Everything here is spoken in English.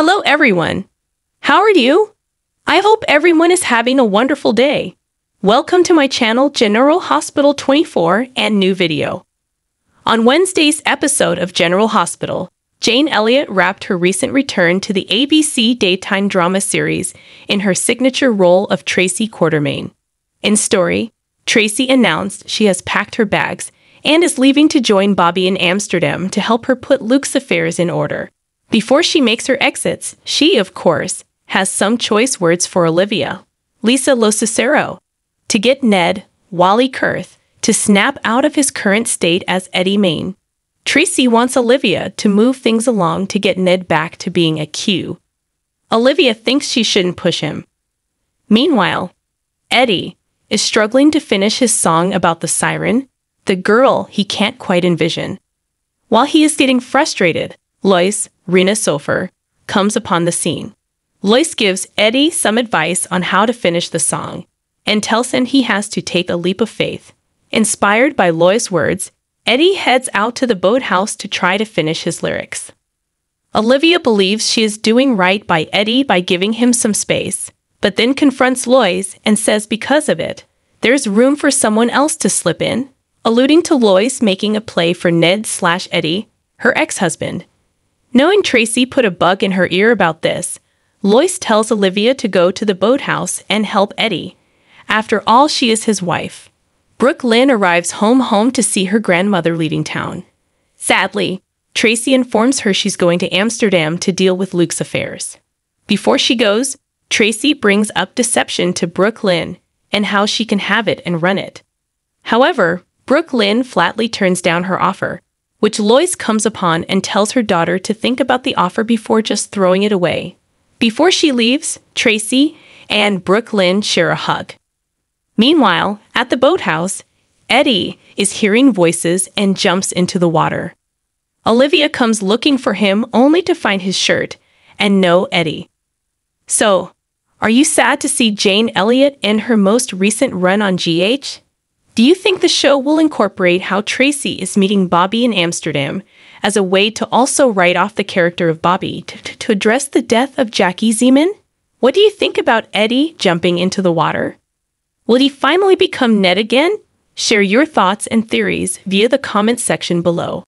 Hello, everyone. How are you? I hope everyone is having a wonderful day. Welcome to my channel General Hospital 24 and new video. On Wednesday's episode of General Hospital, Jane Elliott wrapped her recent return to the ABC daytime drama series in her signature role of Tracy Quartermain. In story, Tracy announced she has packed her bags and is leaving to join Bobby in Amsterdam to help her put Luke's affairs in order. Before she makes her exits, she, of course, has some choice words for Olivia, Lisa Losicero. to get Ned, Wally Kurth, to snap out of his current state as Eddie Main. Tracy wants Olivia to move things along to get Ned back to being a Q. Olivia thinks she shouldn't push him. Meanwhile, Eddie is struggling to finish his song about the siren, the girl he can't quite envision. While he is getting frustrated, Lois Rena Sofer, comes upon the scene. Lois gives Eddie some advice on how to finish the song and tells him he has to take a leap of faith. Inspired by Lois' words, Eddie heads out to the boathouse to try to finish his lyrics. Olivia believes she is doing right by Eddie by giving him some space, but then confronts Lois and says because of it, there's room for someone else to slip in, alluding to Lois making a play for Ned slash Eddie, her ex husband, Knowing Tracy put a bug in her ear about this, Lois tells Olivia to go to the boathouse and help Eddie. After all, she is his wife. Brooke Lynn arrives home home to see her grandmother leaving town. Sadly, Tracy informs her she's going to Amsterdam to deal with Luke's affairs. Before she goes, Tracy brings up deception to Brooke Lynn and how she can have it and run it. However, Brooke Lynn flatly turns down her offer, which Lois comes upon and tells her daughter to think about the offer before just throwing it away. Before she leaves, Tracy and Brooklyn share a hug. Meanwhile, at the boathouse, Eddie is hearing voices and jumps into the water. Olivia comes looking for him only to find his shirt and no Eddie. So, are you sad to see Jane Elliott in her most recent run on GH? Do you think the show will incorporate how Tracy is meeting Bobby in Amsterdam as a way to also write off the character of Bobby to, to address the death of Jackie Zeman? What do you think about Eddie jumping into the water? Will he finally become Ned again? Share your thoughts and theories via the comments section below.